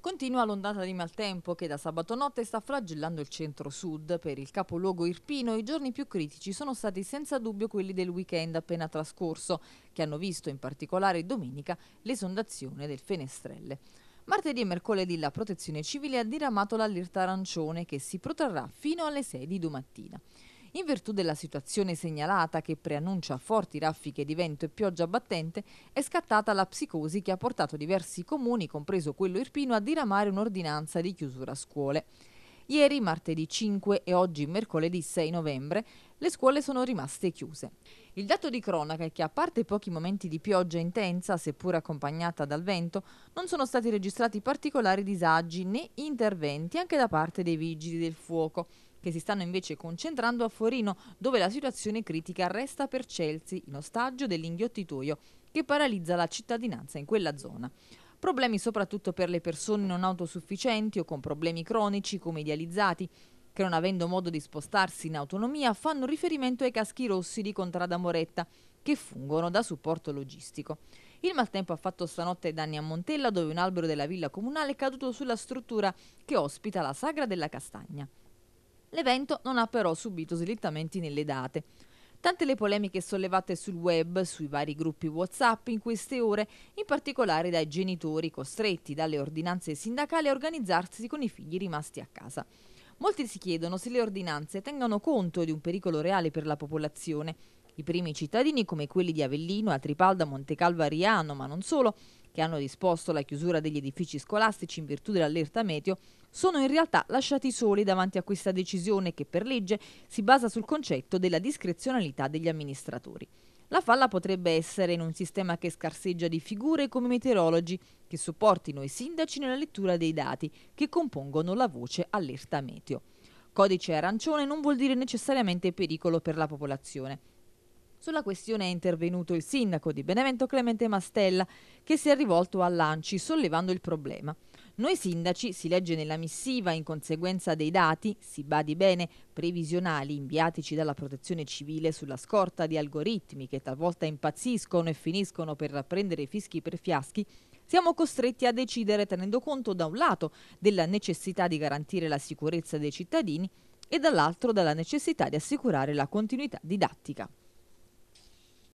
Continua l'ondata di maltempo che da sabato notte sta flagellando il centro-sud. Per il capoluogo irpino i giorni più critici sono stati senza dubbio quelli del weekend appena trascorso, che hanno visto in particolare domenica l'esondazione del Fenestrelle. Martedì e mercoledì la Protezione Civile ha diramato l'allerta arancione che si protrarrà fino alle 6 di domattina. In virtù della situazione segnalata che preannuncia forti raffiche di vento e pioggia battente, è scattata la psicosi che ha portato diversi comuni, compreso quello irpino, a diramare un'ordinanza di chiusura scuole. Ieri, martedì 5 e oggi mercoledì 6 novembre, le scuole sono rimaste chiuse. Il dato di cronaca è che a parte pochi momenti di pioggia intensa, seppur accompagnata dal vento, non sono stati registrati particolari disagi né interventi anche da parte dei vigili del fuoco che si stanno invece concentrando a Forino, dove la situazione critica resta per Celsi, in ostaggio dell'inghiottitoio che paralizza la cittadinanza in quella zona. Problemi soprattutto per le persone non autosufficienti o con problemi cronici come idealizzati, che non avendo modo di spostarsi in autonomia fanno riferimento ai caschi rossi di Contrada Moretta, che fungono da supporto logistico. Il maltempo ha fatto stanotte danni a Montella, dove un albero della villa comunale è caduto sulla struttura che ospita la Sagra della Castagna. L'evento non ha però subito slittamenti nelle date. Nonostante le polemiche sollevate sul web, sui vari gruppi WhatsApp in queste ore, in particolare dai genitori costretti dalle ordinanze sindacali a organizzarsi con i figli rimasti a casa. Molti si chiedono se le ordinanze tengano conto di un pericolo reale per la popolazione. I primi cittadini, come quelli di Avellino, Atripalda, Montecalvo Ariano, ma non solo, che hanno disposto la chiusura degli edifici scolastici in virtù dell'allerta meteo, sono in realtà lasciati soli davanti a questa decisione che per legge si basa sul concetto della discrezionalità degli amministratori. La falla potrebbe essere in un sistema che scarseggia di figure come meteorologi che supportino i sindaci nella lettura dei dati che compongono la voce allerta meteo. Codice arancione non vuol dire necessariamente pericolo per la popolazione. Sulla questione è intervenuto il sindaco di Benevento Clemente Mastella che si è rivolto all'Anci sollevando il problema. Noi sindaci, si legge nella missiva in conseguenza dei dati, si badi bene, previsionali inviatici dalla protezione civile sulla scorta di algoritmi che talvolta impazziscono e finiscono per prendere fischi per fiaschi, siamo costretti a decidere tenendo conto da un lato della necessità di garantire la sicurezza dei cittadini e dall'altro della necessità di assicurare la continuità didattica.